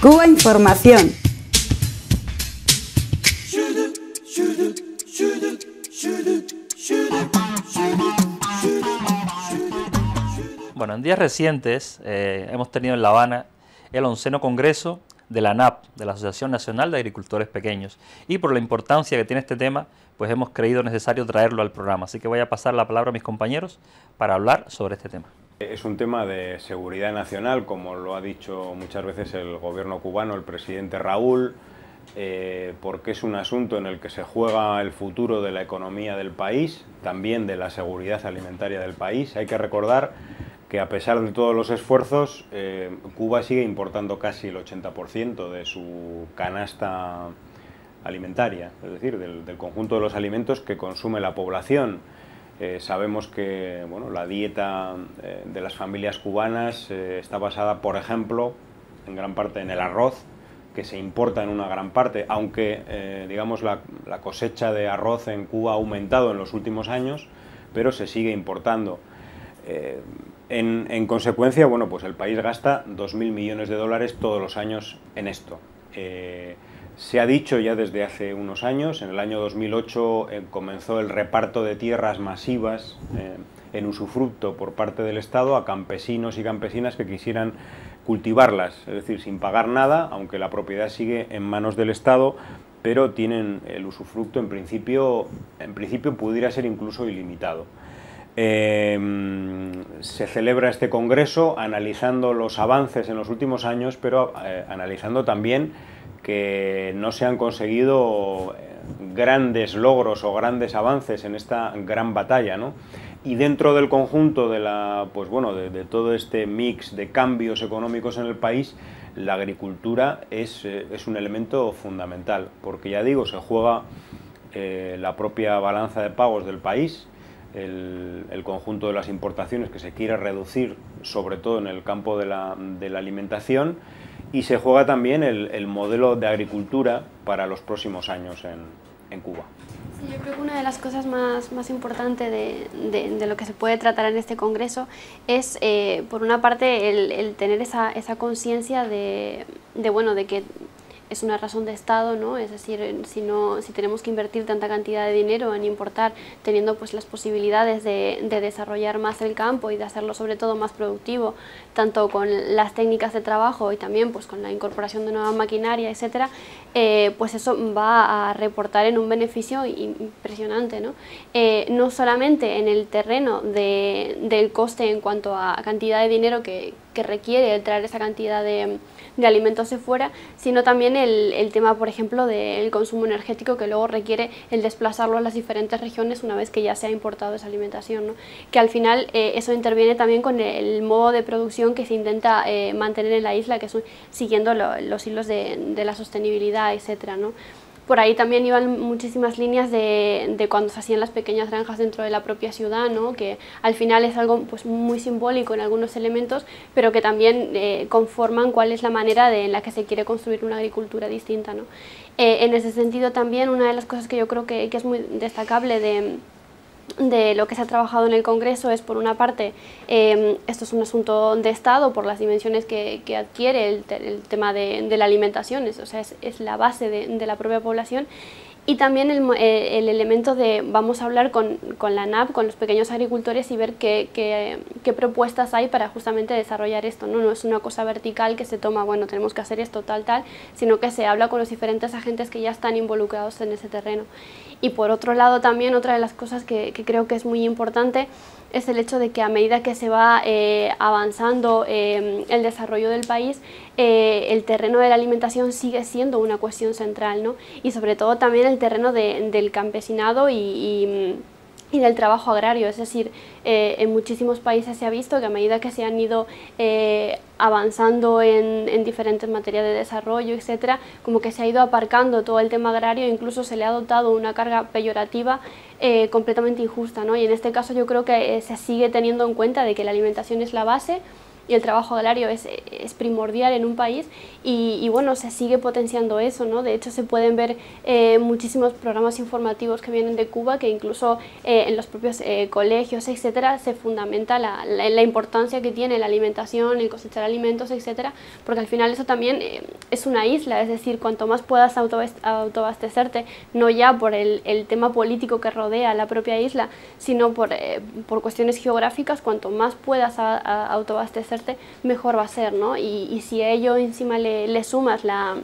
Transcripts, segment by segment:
Cuba Información. Bueno, en días recientes eh, hemos tenido en La Habana el onceno Congreso de la NAP, de la Asociación Nacional de Agricultores Pequeños. Y por la importancia que tiene este tema, pues hemos creído necesario traerlo al programa. Así que voy a pasar la palabra a mis compañeros para hablar sobre este tema. Es un tema de seguridad nacional, como lo ha dicho muchas veces el gobierno cubano, el presidente Raúl, eh, porque es un asunto en el que se juega el futuro de la economía del país, también de la seguridad alimentaria del país. Hay que recordar que a pesar de todos los esfuerzos, eh, Cuba sigue importando casi el 80% de su canasta alimentaria, es decir, del, del conjunto de los alimentos que consume la población. Eh, sabemos que bueno, la dieta eh, de las familias cubanas eh, está basada, por ejemplo, en gran parte en el arroz, que se importa en una gran parte, aunque digamos la, cosecha de arroz en Cuba ha aumentado en los últimos años, pero se sigue importando. En, consecuencia, bueno, pues el país gasta 2.000 millones de dólares todos los años en esto. Se ha dicho ya desde hace unos años, en el año 2008 eh, comenzó el reparto de tierras masivas eh, en usufructo por parte del Estado a campesinos y campesinas que quisieran cultivarlas, es decir, sin pagar nada, aunque la propiedad sigue en manos del Estado, pero tienen el usufructo en principio, en principio pudiera ser incluso ilimitado. Em, se celebra este congreso analizando los avances en los últimos años, pero eh, analizando también que no se han conseguido eh, grandes logros o grandes avances en esta gran batalla, ¿no? Y dentro del conjunto de la, pues bueno, de, todo este mix de cambios económicos en el país, la agricultura es, eh, un elemento fundamental, porque ya digo, se juega eh, la propia balanza de pagos del país, el, conjunto de las importaciones que se quiere reducir, sobre todo en el campo de la alimentación, y se juega también el, modelo de agricultura para los próximos años en, en Cuba. yo creo que una de las cosas más, más importantes de, lo que se puede tratar en este Congreso es, eh, por una parte, el, tener esa, esa conciencia de, de, bueno, de que es una razón de Estado, ¿no? Es decir, eh, si, no, si tenemos que invertir tanta cantidad de dinero en importar, teniendo pues las posibilidades de, desarrollar más el campo y de hacerlo sobre todo más productivo, tanto con las técnicas de trabajo y también pues con la incorporación de nueva maquinaria, etcétera, eh, pues eso va a reportar en un beneficio impresionante, ¿no? Eh, no solamente en el terreno del coste en cuanto a cantidad de dinero que, que requiere traer esa cantidad de de de fuera, sino también el, tema, por ejemplo, del consumo energético que luego requiere el desplazarlo a las diferentes regiones una vez que ya se ha importado esa alimentación, ¿no? que al final eh, eso interviene también con el modo de producción que se intenta eh, mantener en la isla, que es siguiendo los hilos de, la sostenibilidad, etcétera, ¿no? Por ahí también iban muchísimas líneas de, cuando se hacían las pequeñas granjas dentro de la propia ciudad, ¿no? que al final es algo pues, muy simbólico en algunos elementos, pero que también eh, conforman cuál es la manera en la que se quiere construir una agricultura distinta. ¿no? Eh, en ese sentido también una de las cosas que yo creo que, que es muy destacable de de lo que se ha trabajado en el Congreso es, por una parte, em, esto es un asunto de Estado por las dimensiones que, que adquiere el, tema de, la alimentación, es, o sea, es, la base de, de la propia población, y también el, eh, el, elemento de vamos a hablar con, la NAP, con los pequeños agricultores y ver qué, propuestas hay para justamente desarrollar esto. ¿no? no es una cosa vertical que se toma, bueno, tenemos que hacer esto, tal, tal, sino que se habla con los diferentes agentes que ya están involucrados en ese terreno. Y por otro lado también otra de las cosas que creo que es muy importante es el hecho de que a medida que se va eh, avanzando eh, el desarrollo del país, eh, el terreno de la alimentación sigue siendo una cuestión central, ¿no? Y sobre todo también el terreno del campesinado y y del trabajo agrario. Es decir, eh, en muchísimos países se ha visto que a medida que se han ido eh, avanzando en, diferentes materias de desarrollo, etcétera, como que se ha ido aparcando todo el tema agrario, incluso se le ha dotado una carga peyorativa eh, completamente injusta. ¿no? Y en este caso yo creo que se sigue teniendo en cuenta de que la alimentación es la base y el trabajo agrario es, es primordial en un país y, bueno, se sigue potenciando eso, ¿no? De hecho, se pueden ver eh, muchísimos programas informativos que vienen de Cuba que incluso eh, en los propios eh, colegios, etcétera, se fundamenta la, la, importancia que tiene la alimentación, el cosechar alimentos, etcétera, porque al final eso también es una isla, es decir, cuanto más puedas autoabastecerte, no ya por el, el tema político que rodea la propia isla, sino por, por cuestiones geográficas, cuanto más puedas autoabastecerte, mejor va a ser, ¿no? Y, si a ello encima le, sumas la,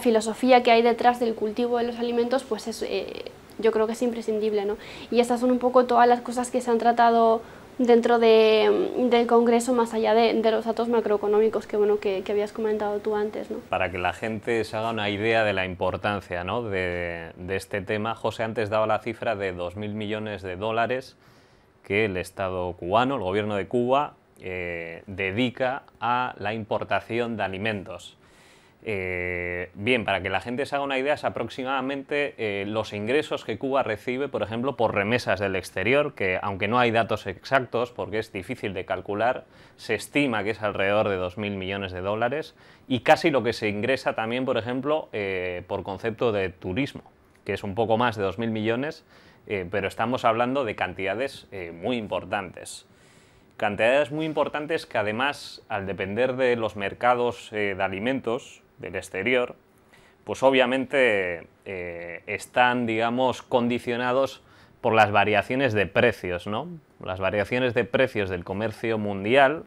filosofía que hay detrás del cultivo de los alimentos, pues es, eh, yo creo que es imprescindible, ¿no? Y estas son un poco todas las cosas que se han tratado dentro del Congreso, más allá de, los datos macroeconómicos que, bueno, que, habías comentado tú antes. ¿no? Para que la gente se haga una idea de la importancia ¿no? de, de, este tema, José antes daba la cifra de 2.000 millones de dólares que el Estado cubano, el gobierno de Cuba, eh, dedica a la importación de alimentos. Eh, bien, para que la gente se haga una idea, es aproximadamente eh, los ingresos que Cuba recibe, por ejemplo, por remesas del exterior, que aunque no hay datos exactos, porque es difícil de calcular, se estima que es alrededor de 2.000 millones de dólares, y casi lo que se ingresa también, por ejemplo, por concepto de turismo, que es un poco más de 2.000 millones, pero estamos hablando de cantidades muy importantes. Cantidades muy importantes que además, al depender de los mercados eh, de alimentos del exterior, pues obviamente eh, están, digamos, condicionados por las variaciones de precios, ¿no? Las variaciones de precios del comercio mundial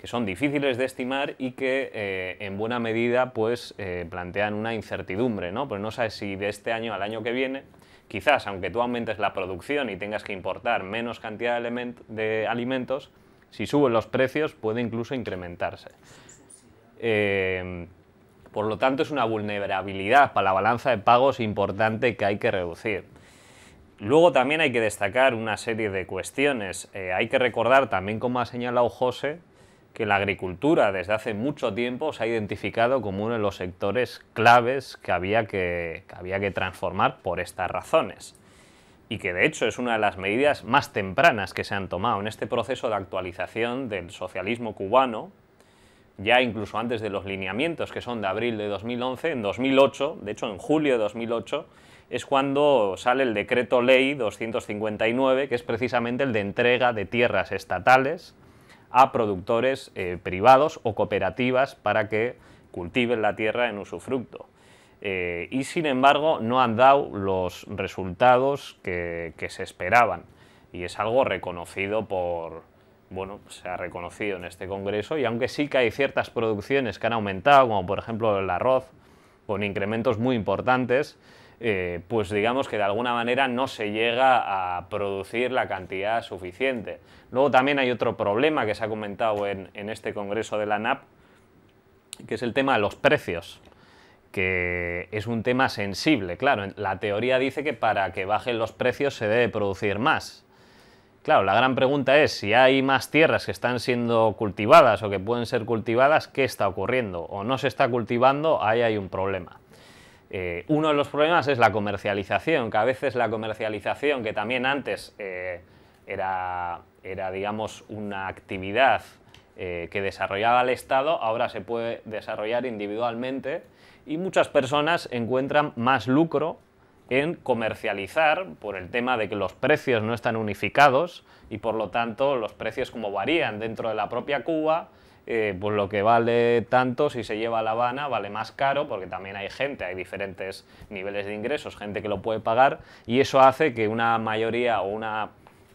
que son difíciles de estimar y que eh, en buena medida pues eh, plantean una incertidumbre, ¿no? Pues no sabes si de este año al año que viene, quizás aunque tú aumentes la producción y tengas que importar menos cantidad de, alimentos, si suben los precios puede incluso incrementarse. Eh, por lo tanto, es una vulnerabilidad para la balanza de pagos importante que hay que reducir. Luego también hay que destacar una serie de cuestiones. hay que recordar también, como ha señalado José, que la agricultura desde hace mucho tiempo se ha identificado como uno de los sectores claves que había que, había que transformar por estas razones y que de hecho es una de las medidas más tempranas que se han tomado en este proceso de actualización del socialismo cubano, ya incluso antes de los lineamientos que son de abril de 2011, en 2008, de hecho en julio de 2008, es cuando sale el decreto ley 259, que es precisamente el de entrega de tierras estatales a productores eh, privados o cooperativas para que cultiven la tierra en usufructo. Eh, y sin embargo no han dado los resultados que, que se esperaban. Y es algo reconocido por, bueno, se ha reconocido en este Congreso y aunque sí que hay ciertas producciones que han aumentado, como por ejemplo el arroz, con incrementos muy importantes, eh, pues digamos que de alguna manera no se llega a producir la cantidad suficiente. Luego también hay otro problema que se ha comentado en, en este congreso de la NAP, que es el tema de los precios que es un tema sensible. Claro, la teoría dice que para que bajen los precios se debe producir más. Claro, la gran pregunta es si hay más tierras que están siendo cultivadas o que pueden ser cultivadas, ¿qué está ocurriendo? O no se está cultivando, ahí hay un problema. Eh, uno de los problemas es la comercialización, que a veces la comercialización, que también antes eh, era, digamos, una actividad eh, que desarrollaba el Estado, ahora se puede desarrollar individualmente y muchas personas encuentran más lucro en comercializar por el tema de que los precios no están unificados y por lo tanto los precios como varían dentro de la propia Cuba, eh, pues lo que vale tanto si se lleva a La Habana vale más caro porque también hay gente, hay diferentes niveles de ingresos, gente que lo puede pagar y eso hace que una mayoría o una,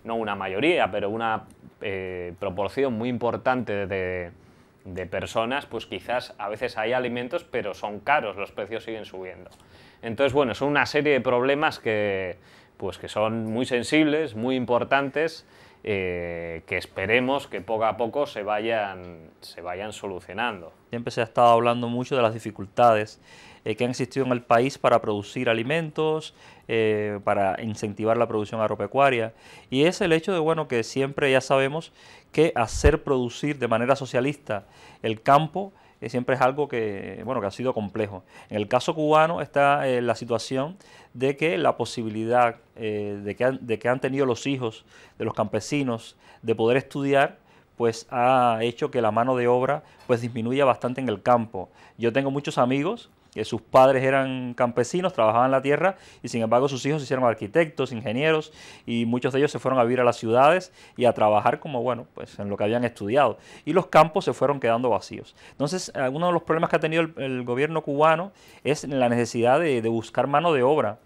no una mayoría, pero una eh, proporción muy importante de, de personas, pues quizás a veces hay alimentos, pero son caros, los precios siguen subiendo. Entonces, bueno, son una serie de problemas que, pues, que son muy sensibles, muy importantes eh, que esperemos que poco a poco se vayan, se vayan solucionando. Siempre se ha estado hablando mucho de las dificultades eh, que han existido en el país para producir alimentos, eh, para incentivar la producción agropecuaria, y es el hecho de bueno, que siempre ya sabemos que hacer producir de manera socialista el campo eh, siempre es algo que, bueno, que ha sido complejo. En el caso cubano está eh, la situación de que la posibilidad eh, de, que han, de que han tenido los hijos de los campesinos de poder estudiar pues ha hecho que la mano de obra pues disminuya bastante en el campo. Yo tengo muchos amigos que sus padres eran campesinos, trabajaban la tierra y sin embargo sus hijos se hicieron arquitectos, ingenieros y muchos de ellos se fueron a vivir a las ciudades y a trabajar como, bueno, pues en lo que habían estudiado. Y los campos se fueron quedando vacíos. Entonces, uno de los problemas que ha tenido el, gobierno cubano es la necesidad de, de buscar mano de obra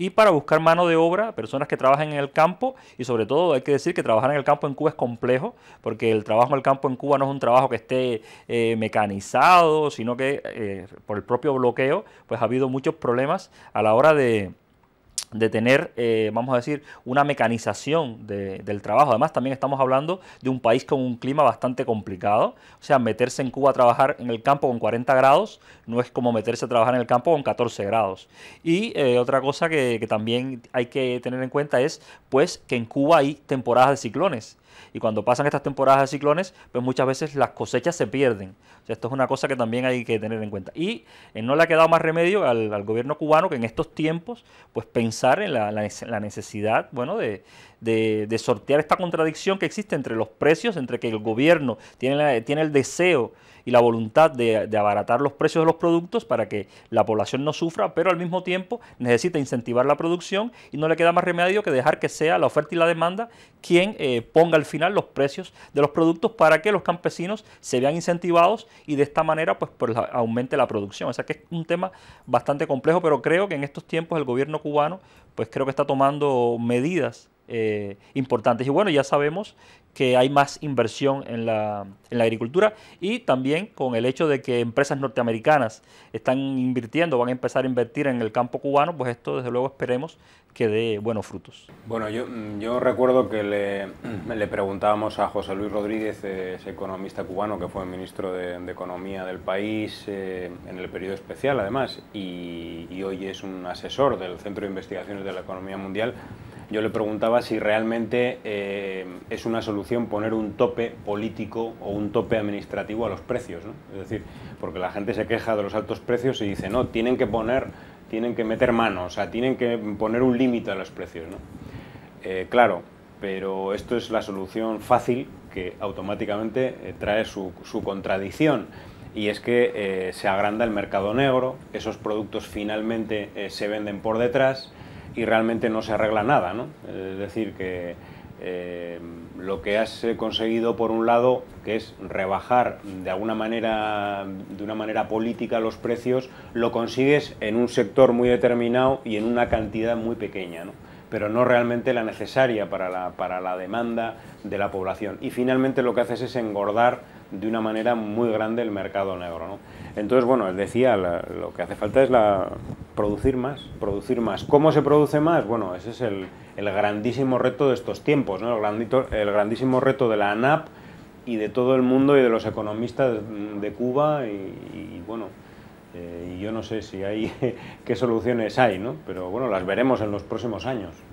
y para buscar mano de obra, personas que trabajan en el campo y sobre todo hay que decir que trabajar en el campo en Cuba es complejo porque el trabajo en el campo en Cuba no es un trabajo que esté eh, mecanizado, sino que eh, por el propio bloqueo pues ha habido muchos problemas a la hora de de tener, eh, vamos a decir, una mecanización del trabajo. Además, también estamos hablando de un país con un clima bastante complicado. O sea, meterse en Cuba a trabajar en el campo con 40 grados no es como meterse a trabajar en el campo con 14 grados. Y eh, otra cosa que, que, también hay que tener en cuenta es, pues, que en Cuba hay temporadas de ciclones. Y cuando pasan estas temporadas de ciclones, pues muchas veces las cosechas se pierden. O sea, esto es una cosa que también hay que tener en cuenta. Y eh, no le ha quedado más remedio al, gobierno cubano que en estos tiempos, pues pensar en la necesidad, bueno, de, de, sortear esta contradicción que existe entre los precios, entre que el gobierno tiene, tiene el deseo y la voluntad de, abaratar los precios de los productos para que la población no sufra, pero al mismo tiempo necesita incentivar la producción y no le queda más remedio que dejar que sea la oferta y la demanda quien eh, ponga al final los precios de los productos para que los campesinos se vean incentivados y de esta manera pues, pues aumente la producción. O sea que es un tema bastante complejo, pero creo que en estos tiempos el gobierno cubano pues creo que está tomando medidas eh, importantes. Y bueno, ya sabemos que hay más inversión en la, agricultura y también con el hecho de que empresas norteamericanas están invirtiendo, van a empezar a invertir en el campo cubano, pues esto desde luego esperemos que dé buenos frutos. Bueno, yo, yo recuerdo que le, preguntábamos a José Luis Rodríguez, eh, ese economista cubano que fue ministro de, Economía del país eh, en el periodo especial además, y, y hoy es un asesor del Centro de Investigaciones de la Economía Mundial, yo le preguntaba si realmente eh, es una solución poner un tope político o un tope administrativo a los precios, Es decir, porque la gente se queja de los altos precios y dice, no, tienen que poner, tienen que meter mano, o sea, tienen que poner un límite a los precios, eh, claro, pero esto es la solución fácil que automáticamente eh, trae su, contradicción y es que se agranda el mercado negro, esos productos finalmente se venden por detrás, y realmente no se arregla nada. ¿no? Es decir, que eh, lo que has eh, conseguido por un lado, que es rebajar de alguna manera, de una manera política los precios, lo consigues en un sector muy determinado y en una cantidad muy pequeña. ¿no? pero no realmente la necesaria para la, para la demanda de la población. Y finalmente lo que haces es engordar de una manera muy grande el mercado negro. ¿no? Entonces, bueno, él decía, lo que hace falta es la, producir más, producir más. ¿Cómo se produce más? Bueno, ese es el, grandísimo reto de estos tiempos, ¿no? el, grandito, el grandísimo reto de la ANAP y de todo el mundo y de los economistas de Cuba y, bueno, eh, yo no sé si hay qué soluciones hay, ¿no? pero bueno, las veremos en los próximos años.